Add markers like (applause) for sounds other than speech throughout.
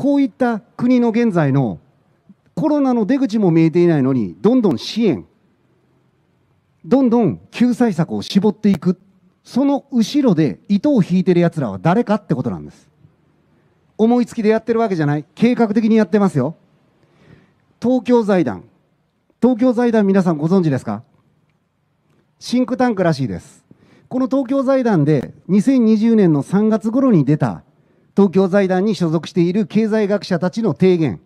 こういった国の現在のコロナの出口も見えていないのに、どんどん支援、どんどん救済策を絞っていく、その後ろで糸を引いてる奴らは誰かってことなんです。思いつきでやってるわけじゃない、計画的にやってますよ。東京財団、東京財団、皆さんご存知ですかシンクタンクらしいです。この東京財団で2020年の3月頃に出た東京財団に所属している経済学者たちの提言、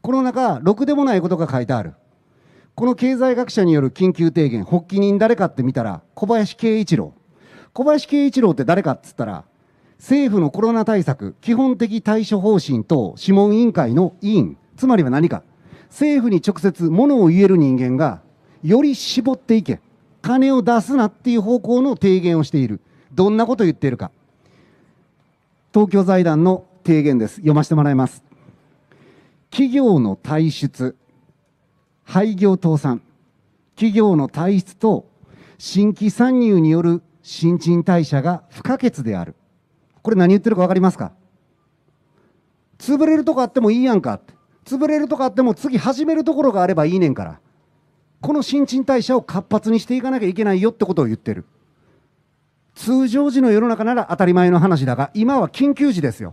この中、ろくでもないことが書いてある。この経済学者による緊急提言、発起人誰かって見たら、小林慶一郎。小林慶一郎って誰かっつったら、政府のコロナ対策、基本的対処方針等諮問委員会の委員、つまりは何か、政府に直接ものを言える人間が、より絞っていけ、金を出すなっていう方向の提言をしている。どんなこと言っているか。東京財団の提言です読ませてもらいます企業の体質廃業倒産企業の体質と新規参入による新陳代謝が不可欠であるこれ何言ってるか分かりますか潰れるとこあってもいいやんか潰れるとこあっても次始めるところがあればいいねんからこの新陳代謝を活発にしていかなきゃいけないよってことを言ってる通常時の世の中なら当たり前の話だが、今は緊急時ですよ。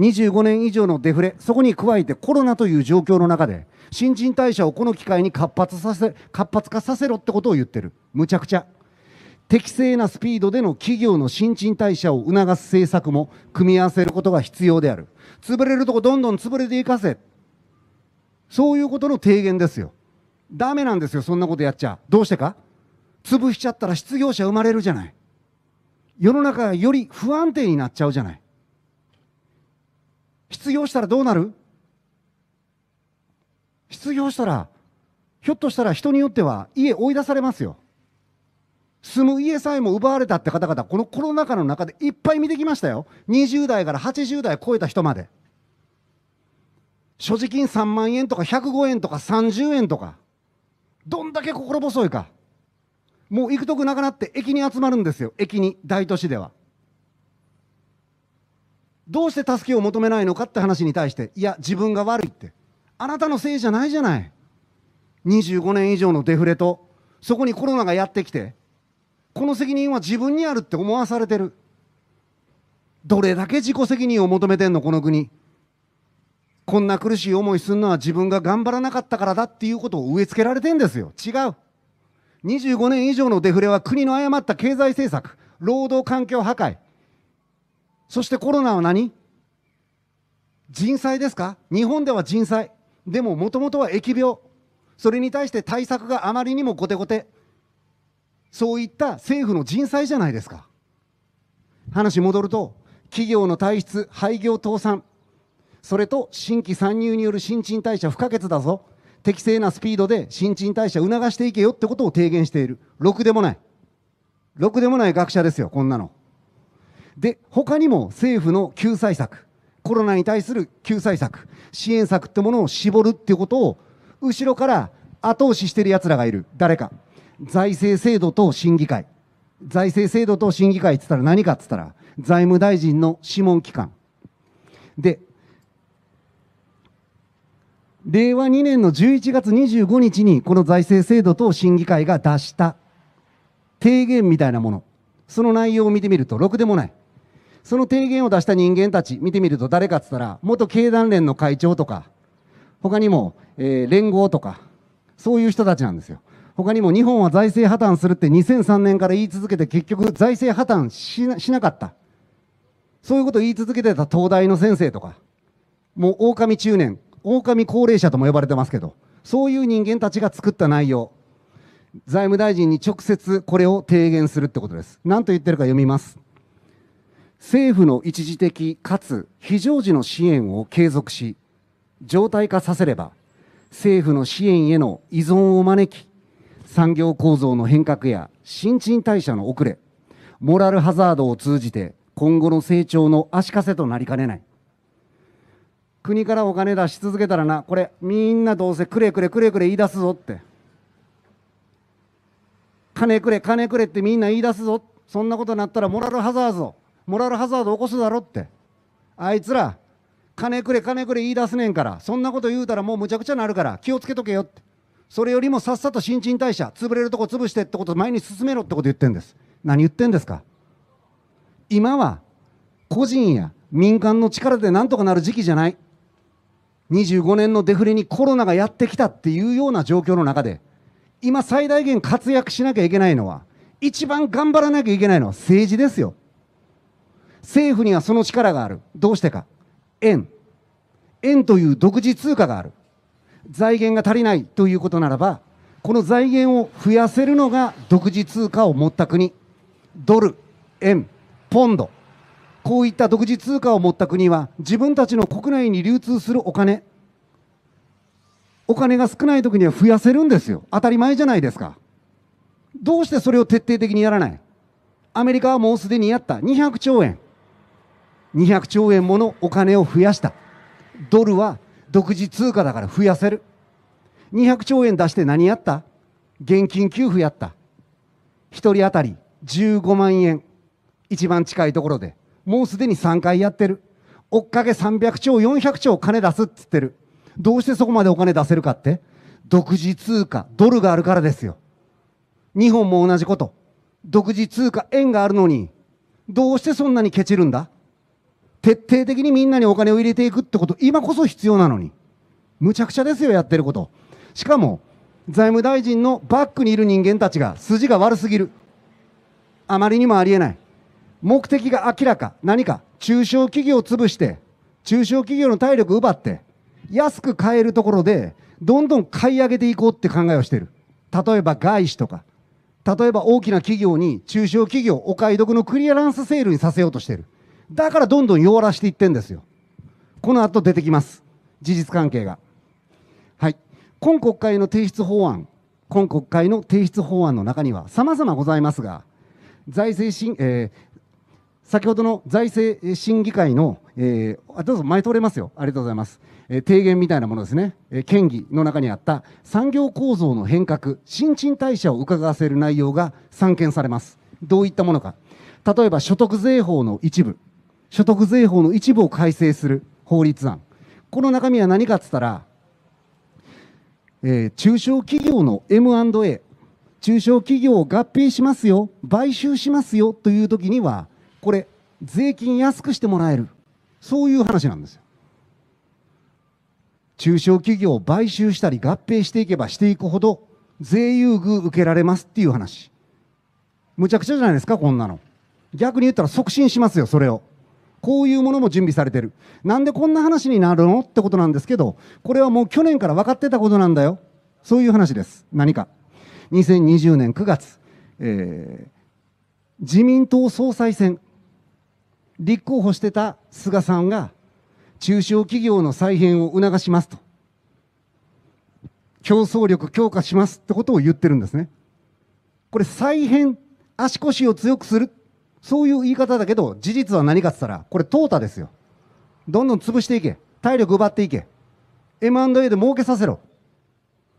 25年以上のデフレ、そこに加えてコロナという状況の中で、新陳代謝をこの機会に活発させ活発化させろってことを言ってる、むちゃくちゃ。適正なスピードでの企業の新陳代謝を促す政策も組み合わせることが必要である。潰れるとこどんどん潰れていかせ。そういうことの提言ですよ。ダメなんですよ、そんなことやっちゃ。どうしてか潰しちゃったら失業者生まれるじゃない。世の中より不安定になっちゃうじゃない。失業したらどうなる失業したら、ひょっとしたら人によっては家追い出されますよ。住む家さえも奪われたって方々、このコロナ禍の中でいっぱい見てきましたよ。20代から80代超えた人まで。所持金3万円とか105円とか30円とか、どんだけ心細いか。もう行くとこなくなって駅に集まるんですよ駅に大都市ではどうして助けを求めないのかって話に対していや自分が悪いってあなたのせいじゃないじゃない25年以上のデフレとそこにコロナがやってきてこの責任は自分にあるって思わされてるどれだけ自己責任を求めてんのこの国こんな苦しい思いするのは自分が頑張らなかったからだっていうことを植え付けられてんですよ違う25年以上のデフレは国の誤った経済政策、労働環境破壊、そしてコロナは何人災ですか日本では人災。でも、もともとは疫病。それに対して対策があまりにもごてごて、そういった政府の人災じゃないですか。話戻ると、企業の体質、廃業倒産。それと、新規参入による新陳代謝不可欠だぞ。適正なスピードで新陳代謝促していけよってことを提言しているろくでもないろくでもない学者ですよこんなので他にも政府の救済策コロナに対する救済策支援策ってものを絞るってことを後ろから後押ししてるやつらがいる誰か財政制度と審議会財政制度と審議会って言ったら何かって言ったら財務大臣の諮問機関で令和2年の11月25日にこの財政制度等審議会が出した提言みたいなもの、その内容を見てみると、ろくでもない。その提言を出した人間たち見てみると誰かっつったら、元経団連の会長とか、他にも、えー、連合とか、そういう人たちなんですよ。他にも日本は財政破綻するって2003年から言い続けて結局財政破綻ししなかった。そういうことを言い続けてた東大の先生とか、もう狼中年、狼高齢者とも呼ばれてますけど、そういう人間たちが作った内容、財務大臣に直接これを提言するってことです。何と言ってるか読みます。政府の一時的かつ非常時の支援を継続し、常態化させれば、政府の支援への依存を招き、産業構造の変革や新陳代謝の遅れ、モラルハザードを通じて今後の成長の足かせとなりかねない。国からお金出し続けたらな、これみんなどうせくれくれくれくれ言い出すぞって。金くれ金くれってみんな言い出すぞ。そんなことになったらモラルハザード、モラルハザード起こすだろって。あいつら、金くれ金くれ言い出すねんから、そんなこと言うたらもうむちゃくちゃなるから気をつけとけよって。それよりもさっさと新陳代謝、潰れるとこ潰してってこと前に進めろってこと言ってんです。何言ってんですか今は個人や民間の力でなんとかなる時期じゃない。25年のデフレにコロナがやってきたっていうような状況の中で、今最大限活躍しなきゃいけないのは、一番頑張らなきゃいけないのは政治ですよ。政府にはその力がある。どうしてか。円。円という独自通貨がある。財源が足りないということならば、この財源を増やせるのが独自通貨を持った国。ドル、円、ポンド。こういった独自通貨を持った国は自分たちの国内に流通するお金お金が少ない時には増やせるんですよ当たり前じゃないですかどうしてそれを徹底的にやらないアメリカはもうすでにやった200兆円200兆円ものお金を増やしたドルは独自通貨だから増やせる200兆円出して何やった現金給付やった1人当たり15万円一番近いところでもうすでに3回やってる。追っかけ300兆、400兆金出すって言ってる。どうしてそこまでお金出せるかって独自通貨、ドルがあるからですよ。日本も同じこと。独自通貨、円があるのに、どうしてそんなにケチるんだ徹底的にみんなにお金を入れていくってこと、今こそ必要なのに。むちゃくちゃですよ、やってること。しかも、財務大臣のバックにいる人間たちが筋が悪すぎる。あまりにもありえない。目的が明らか。何か中小企業を潰して、中小企業の体力奪って、安く買えるところで、どんどん買い上げていこうって考えをしてる。例えば外資とか、例えば大きな企業に中小企業お買い得のクリアランスセールにさせようとしてる。だからどんどん弱らしていってんですよ。この後出てきます。事実関係が。はい。今国会の提出法案、今国会の提出法案の中には様々ございますが、財政審、えー、先ほどの財政審議会の、えー、どうぞ前通れますよ、ありがとうございます、えー、提言みたいなものですね、えー、県議の中にあった産業構造の変革、新陳代謝を伺わせる内容が散見されます、どういったものか、例えば所得税法の一部、所得税法の一部を改正する法律案、この中身は何かっつったら、えー、中小企業の M&A、中小企業を合併しますよ、買収しますよというときには、これ、税金安くしてもらえる。そういう話なんですよ。中小企業を買収したり合併していけばしていくほど税優遇受けられますっていう話。むちゃくちゃじゃないですか、こんなの。逆に言ったら促進しますよ、それを。こういうものも準備されてる。なんでこんな話になるのってことなんですけど、これはもう去年から分かってたことなんだよ。そういう話です。何か。2020年9月、えー、自民党総裁選、立候補してた菅さんが中小企業の再編を促しますと競争力強化しますってことを言ってるんですねこれ再編足腰を強くするそういう言い方だけど事実は何かっつったらこれ淘汰ですよどんどん潰していけ体力奪っていけ M&A で儲けさせろ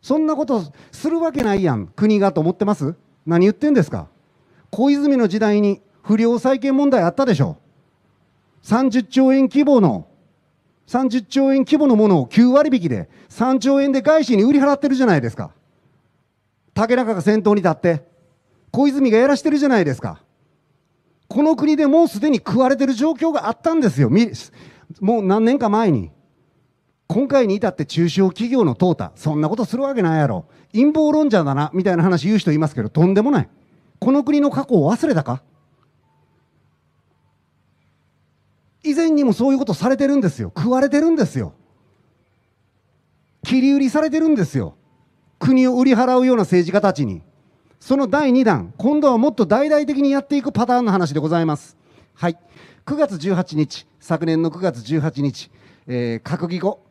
そんなことするわけないやん国がと思ってます何言ってんですか小泉の時代に不良債権問題あったでしょ30兆円規模の、30兆円規模のものを9割引きで、3兆円で外資に売り払ってるじゃないですか。竹中が先頭に立って、小泉がやらしてるじゃないですか。この国でもうすでに食われてる状況があったんですよ。もう何年か前に。今回に至って中小企業の淘汰、そんなことするわけないやろ。陰謀論者だな、みたいな話言う人いますけど、とんでもない。この国の過去を忘れたか以前にもそういうことされてるんですよ。食われてるんですよ。切り売りされてるんですよ。国を売り払うような政治家たちに。その第2弾、今度はもっと大々的にやっていくパターンの話でございます。はい。9月18日、昨年の9月18日、えー、閣議後、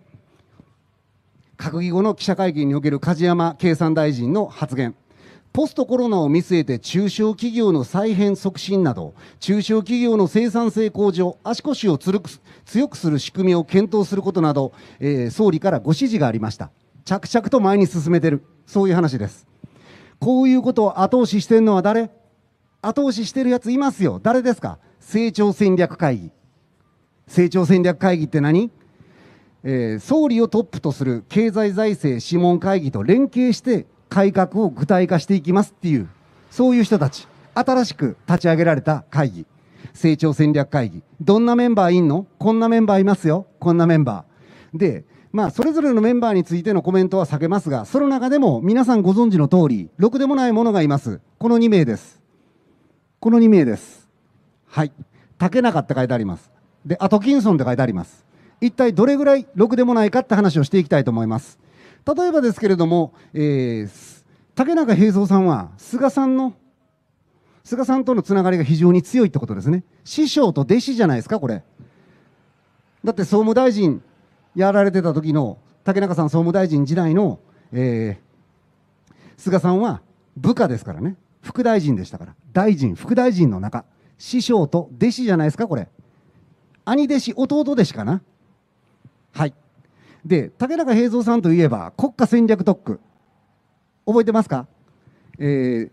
閣議後の記者会見における梶山経産大臣の発言。ポストコロナを見据えて中小企業の再編促進など、中小企業の生産性向上、足腰を強くする仕組みを検討することなど、えー、総理からご指示がありました。着々と前に進めてる。そういう話です。こういうことを後押ししてるのは誰後押ししてるやついますよ。誰ですか成長戦略会議。成長戦略会議って何えー、総理をトップとする経済財政諮問会議と連携して改革を具体化していきますっていう、そういう人たち、新しく立ち上げられた会議、成長戦略会議、どんなメンバーいんのこんなメンバーいますよ、こんなメンバー。で、まあ、それぞれのメンバーについてのコメントは避けますが、その中でも皆さんご存知の通り、ろくでもないものがいます。この2名です。この2名です。はい。竹中って書いてあります。で、アトキンソンって書いてあります。一体どれぐらいろくでもないかって話をしていきたいと思います。例えばですけれども、えー、竹中平蔵さんは菅さんの菅さんとのつながりが非常に強いってことですね師匠と弟子じゃないですかこれだって総務大臣やられてた時の竹中さん総務大臣時代の、えー、菅さんは部下ですからね副大臣でしたから大臣副大臣の中師匠と弟子じゃないですかこれ兄弟子弟弟子かなはいで竹中平蔵さんといえば国家戦略特区覚えてますか、えー、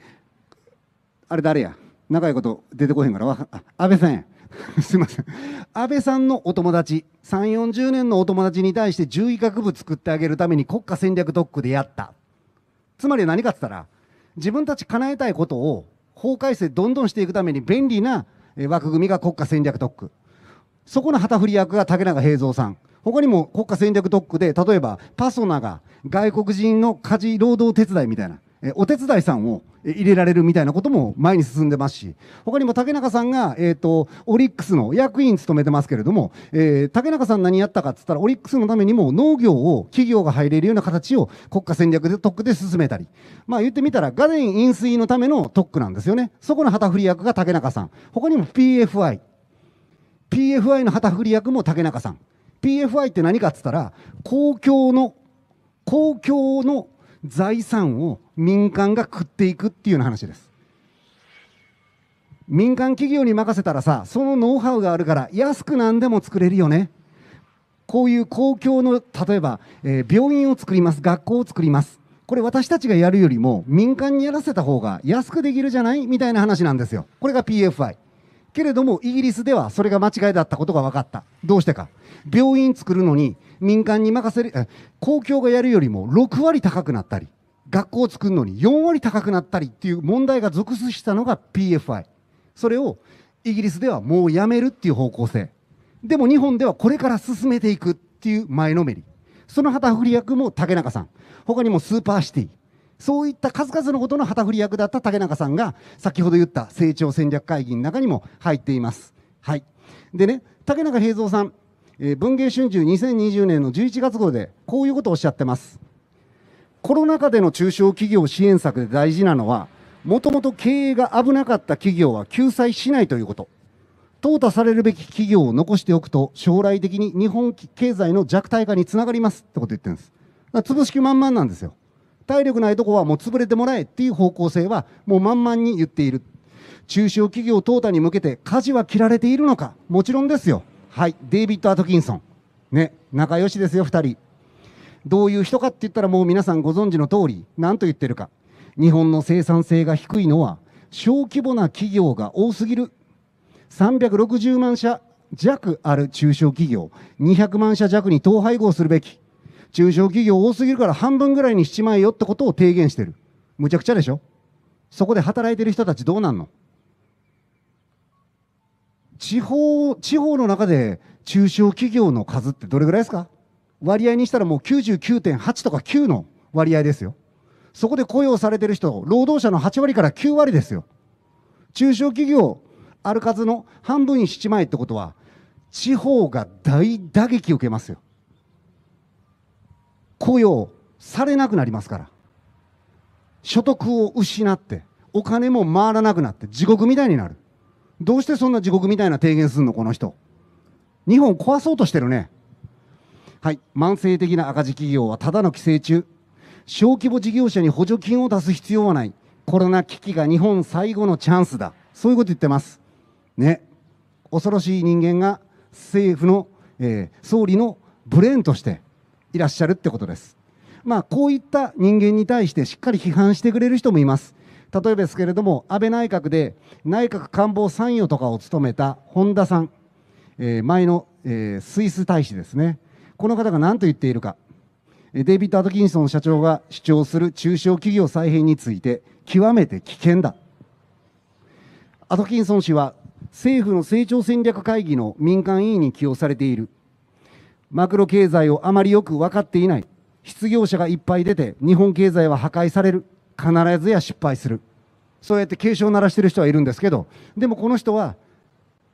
あれ誰や長いこと出てこへんから安倍さんや (laughs) すいません安倍さんのお友達3 4 0年のお友達に対して獣医学部作ってあげるために国家戦略特区でやったつまり何かっつったら自分たち叶えたいことを法改正どんどんしていくために便利な枠組みが国家戦略特区そこの旗振り役が竹中平蔵さん他にも国家戦略特区で、例えばパソナが外国人の家事労働手伝いみたいな、えお手伝いさんを入れられるみたいなことも前に進んでますし、他にも竹中さんが、えっ、ー、と、オリックスの役員務めてますけれども、えー、竹中さん何やったかってったら、オリックスのためにも農業を企業が入れるような形を国家戦略で特区で進めたり、まあ言ってみたら、ガデン飲水のための特区なんですよね。そこの旗振り役が竹中さん。他にも PFI。PFI の旗振り役も竹中さん。PFI って何かっつったら公共の公共の財産を民間が食っていくっていうような話です民間企業に任せたらさそのノウハウがあるから安く何でも作れるよねこういう公共の例えば、えー、病院を作ります学校を作りますこれ私たちがやるよりも民間にやらせた方が安くできるじゃないみたいな話なんですよこれが PFI けれども、イギリスではそれが間違いだったことが分かった。どうしてか。病院作るのに民間に任せる、公共がやるよりも6割高くなったり、学校を作るのに4割高くなったりっていう問題が続出したのが PFI。それをイギリスではもうやめるっていう方向性。でも日本ではこれから進めていくっていう前のめり。その旗振り役も竹中さん。他にもスーパーシティ。そういった数々のことの旗振り役だった竹中さんが先ほど言った成長戦略会議の中にも入っています。はい、でね竹中平蔵さん、えー、文藝春秋2020年の11月号でこういうことをおっしゃってます。コロナ禍での中小企業支援策で大事なのはもともと経営が危なかった企業は救済しないということ。淘汰されるべき企業を残しておくと将来的に日本経済の弱体化につながりますってこと言ってるんです。潰し気満々なんですよ。体力ないとこはもう潰れてもらえっていう方向性はもう満々に言っている中小企業淘汰に向けて舵は切られているのかもちろんですよはいデイビッド・アトキンソンね仲良しですよ2人どういう人かって言ったらもう皆さんご存知の通り何と言ってるか日本の生産性が低いのは小規模な企業が多すぎる360万社弱ある中小企業200万社弱に統廃合するべき中小企業多すぎるから半分ぐらいにしちまえよってことを提言してる。むちゃくちゃでしょそこで働いてる人たちどうなんの地方、地方の中で中小企業の数ってどれぐらいですか割合にしたらもう99.8とか9の割合ですよ。そこで雇用されてる人、労働者の8割から9割ですよ。中小企業、ある数の半分にしちまえってことは、地方が大打撃を受けますよ。雇用されなくなりますから所得を失ってお金も回らなくなって地獄みたいになるどうしてそんな地獄みたいな提言するのこの人日本壊そうとしてるねはい慢性的な赤字企業はただの寄生虫小規模事業者に補助金を出す必要はないコロナ危機が日本最後のチャンスだそういうこと言ってますね恐ろしい人間が政府の、えー、総理のブレーンとしていらっしゃるってことです。まあ、こういった人間に対してしっかり批判してくれる人もいます。例えばですけれども、安倍内閣で内閣官房参与とかを務めた本田さん、えー、前の、えー、スイス大使ですね、この方が何と言っているか、デイビッド・アトキンソン社長が主張する中小企業再編について、極めて危険だ。アトキンソン氏は政府の成長戦略会議の民間委員に起用されているマクロ経済をあまりよく分かっていない。失業者がいっぱい出て、日本経済は破壊される。必ずや失敗する。そうやって警鐘を鳴らしてる人はいるんですけど、でもこの人は、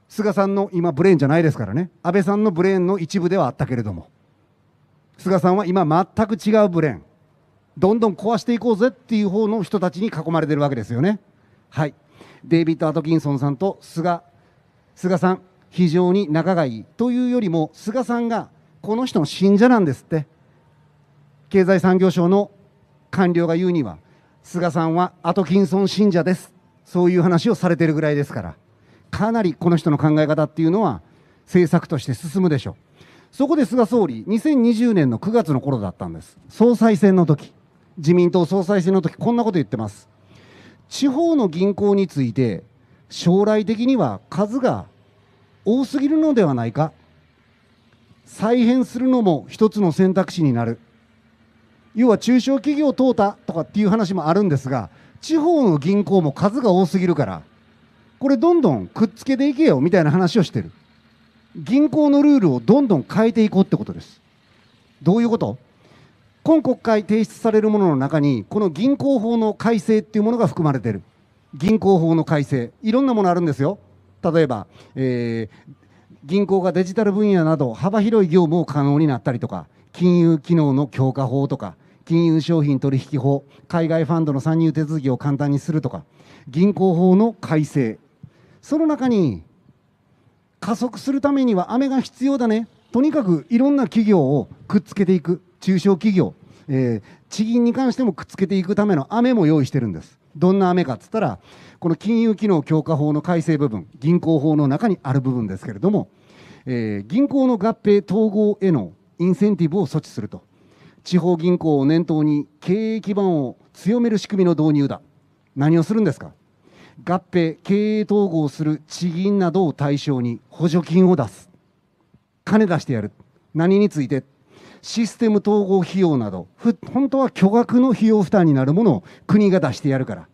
菅さんの今、ブレーンじゃないですからね、安倍さんのブレーンの一部ではあったけれども、菅さんは今、全く違うブレーン、どんどん壊していこうぜっていう方の人たちに囲まれてるわけですよね。はい、デイビッド・アトキンソンさんと菅、菅さん、非常に仲がいいというよりも、菅さんがこの人の信者なんですって経済産業省の官僚が言うには菅さんはアトキンソン信者ですそういう話をされてるぐらいですからかなりこの人の考え方っていうのは政策として進むでしょうそこで菅総理2020年の9月の頃だったんです総裁選の時自民党総裁選の時こんなこと言ってます地方の銀行について将来的には数が多すぎるのではないか再編するのも一つの選択肢になる要は中小企業を淘汰とかっていう話もあるんですが地方の銀行も数が多すぎるからこれどんどんくっつけていけよみたいな話をしてる銀行のルールをどんどん変えていこうってことですどういうこと今国会提出されるものの中にこの銀行法の改正っていうものが含まれてる銀行法の改正いろんなものあるんですよ例えば、えー、銀行がデジタル分野など幅広い業務を可能になったりとか金融機能の強化法とか金融商品取引法海外ファンドの参入手続きを簡単にするとか銀行法の改正その中に加速するためには雨が必要だねとにかくいろんな企業をくっつけていく中小企業、えー、地銀に関してもくっつけていくための雨も用意してるんですどんな雨かっつったらこの金融機能強化法の改正部分銀行法の中にある部分ですけれども、えー、銀行の合併統合へのインセンティブを措置すると地方銀行を念頭に経営基盤を強める仕組みの導入だ何をするんですか合併経営統合する地銀などを対象に補助金を出す金出してやる何についてシステム統合費用など本当は巨額の費用負担になるものを国が出してやるから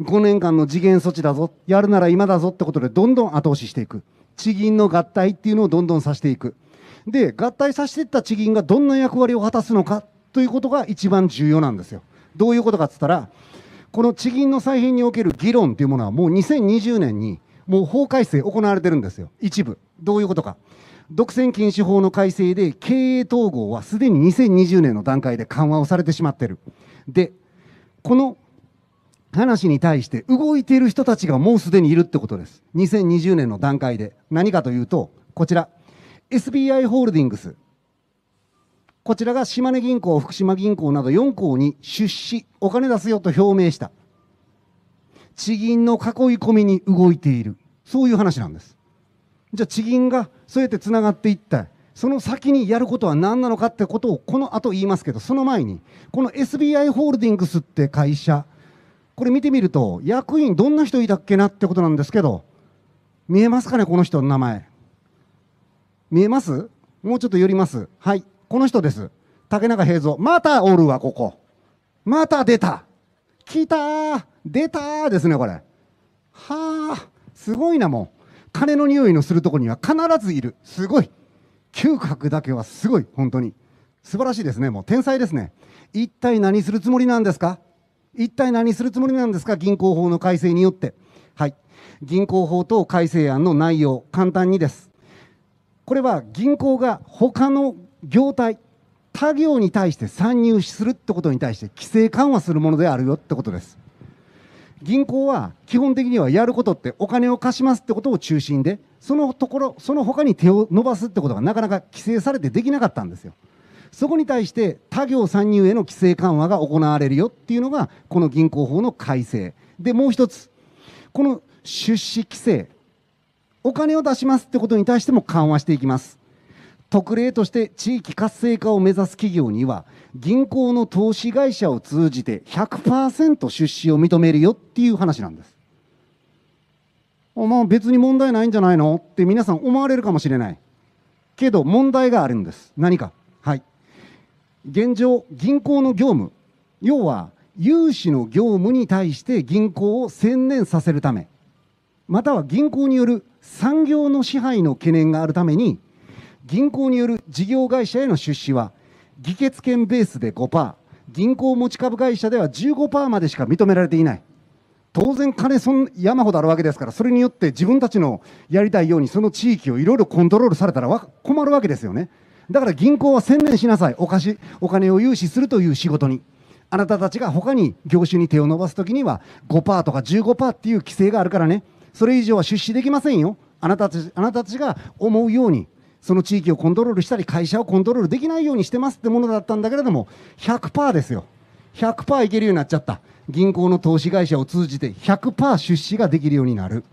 5年間の次元措置だぞやるなら今だぞってことでどんどん後押ししていく地銀の合体っていうのをどんどんさせていくで合体させていった地銀がどんな役割を果たすのかということが一番重要なんですよどういうことかって言ったらこの地銀の再編における議論というものはもう2020年にもう法改正行われてるんですよ一部どういうことか独占禁止法の改正で経営統合はすでに2020年の段階で緩和をされてしまってる。で、この話に対して動いている人たちがもうすでにいるってことです。2020年の段階で。何かというと、こちら、SBI ホールディングス。こちらが島根銀行、福島銀行など4行に出資、お金出すよと表明した。地銀の囲い込みに動いている。そういう話なんです。じゃあ地銀がそうやってつながっていったその先にやることは何なのかってことをこの後言いますけどその前にこの SBI ホールディングスって会社これ見てみると役員どんな人いたっけなってことなんですけど見えますかねこの人の名前見えますもうちょっと寄りますはいこの人です竹中平蔵またおるわここまた出た来たー出たーですねこれはあすごいなもう金の匂いのするところには必ずいる。すごい。嗅覚だけはすごい。本当に。素晴らしいですね。もう天才ですね。一体何するつもりなんですか一体何するつもりなんですか銀行法の改正によって。はい。銀行法等改正案の内容、簡単にです。これは銀行が他の業態、他業に対して参入するってことに対して規制緩和するものであるよってことです。銀行は基本的にはやることってお金を貸しますってことを中心でそのところその他に手を伸ばすってことがなかなか規制されてできなかったんですよそこに対して他行参入への規制緩和が行われるよっていうのがこの銀行法の改正でもう一つこの出資規制お金を出しますってことに対しても緩和していきます特例として地域活性化を目指す企業には銀行の投資会社を通じて100%出資を認めるよっていう話なんです。まあ別に問題ないんじゃないのって皆さん思われるかもしれない。けど問題があるんです。何か。はい。現状、銀行の業務、要は融資の業務に対して銀行を専念させるため、または銀行による産業の支配の懸念があるために、銀行による事業会社への出資は議決権ベースで5%銀行持ち株会社では15%までしか認められていない当然金そん山ほどあるわけですからそれによって自分たちのやりたいようにその地域をいろいろコントロールされたら困るわけですよねだから銀行は専念しなさいおしお金を融資するという仕事にあなたたちが他に業種に手を伸ばすときには5%とか15%っていう規制があるからねそれ以上は出資できませんよあなたたちあなたたちが思うようにその地域をコントロールしたり、会社をコントロールできないようにしてますってものだったんだけれども、100%ですよ。100%いけるようになっちゃった。銀行の投資会社を通じて100%出資ができるようになる。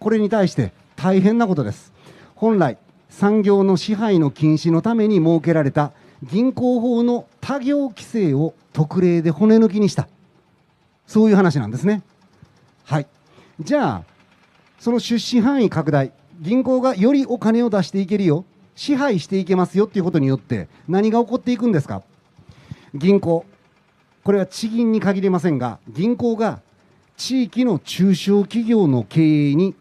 これに対して大変なことです。本来、産業の支配の禁止のために設けられた銀行法の他行規制を特例で骨抜きにした。そういう話なんですね。はい。じゃあ、その出資範囲拡大、銀行がよりお金を出していけるよ支配していけますよっていうことによって何が起こっていくんですか銀行これは地銀に限りませんが銀行が地域の中小企業の経営に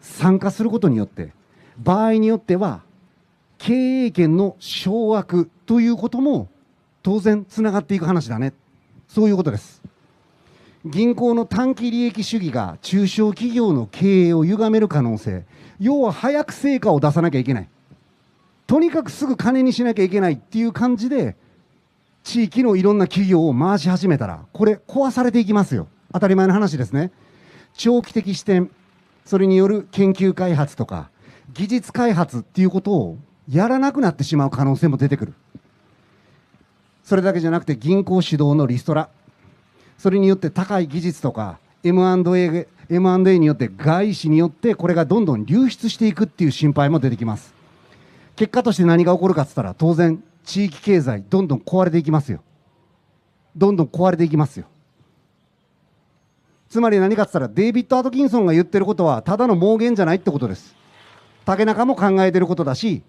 参加することによって場合によっては経営権の掌握ということも当然つながっていく話だねそういうことです銀行の短期利益主義が中小企業の経営を歪める可能性要は早く成果を出さなきゃいけないとにかくすぐ金にしなきゃいけないっていう感じで地域のいろんな企業を回し始めたらこれ壊されていきますよ当たり前の話ですね長期的視点それによる研究開発とか技術開発っていうことをやらなくなってしまう可能性も出てくるそれだけじゃなくて銀行主導のリストラそれによって高い技術とか M&A, M&A によって外資によってこれがどんどん流出していくっていう心配も出てきます結果として何が起こるかっつったら当然地域経済どんどん壊れていきますよどんどん壊れていきますよつまり何かっつったらデイビッド・アトキンソンが言ってることはただの妄言じゃないってことです竹中も考えてることだし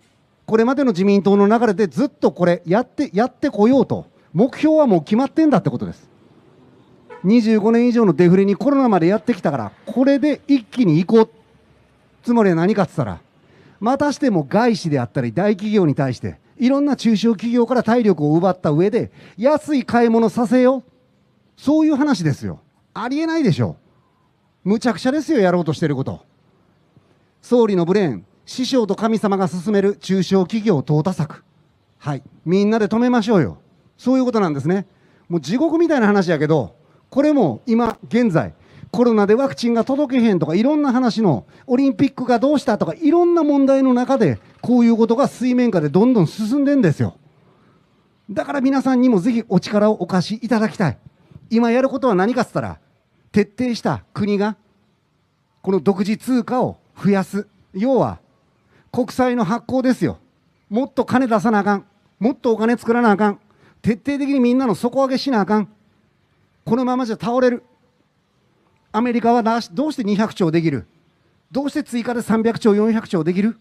これまでの自民党の流れでずっとこれやってやってこようと目標はもう決まってんだってことです25年以上のデフレにコロナまでやってきたからこれで一気に行こうつまりは何かって言ったらまたしても外資であったり大企業に対していろんな中小企業から体力を奪った上で安い買い物させよそういう話ですよありえないでしょむちゃくちゃですよやろうとしてること総理のブレーン師匠と神様が進める中小企業淘汰策はいみんなで止めましょうよそういうことなんですねもう地獄みたいな話やけどこれも今現在、コロナでワクチンが届けへんとか、いろんな話の、オリンピックがどうしたとか、いろんな問題の中で、こういうことが水面下でどんどん進んでんですよ。だから皆さんにもぜひお力をお貸しいただきたい。今やることは何かっつったら、徹底した国が、この独自通貨を増やす。要は、国債の発行ですよ。もっと金出さなあかん。もっとお金作らなあかん。徹底的にみんなの底上げしなあかん。このままじゃ倒れるアメリカはどうして200兆できるどうして追加で300兆400兆できる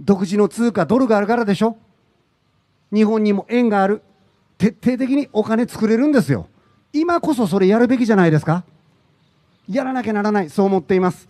独自の通貨ドルがあるからでしょ日本にも円がある徹底的にお金作れるんですよ今こそそれやるべきじゃないですかやらなきゃならないそう思っています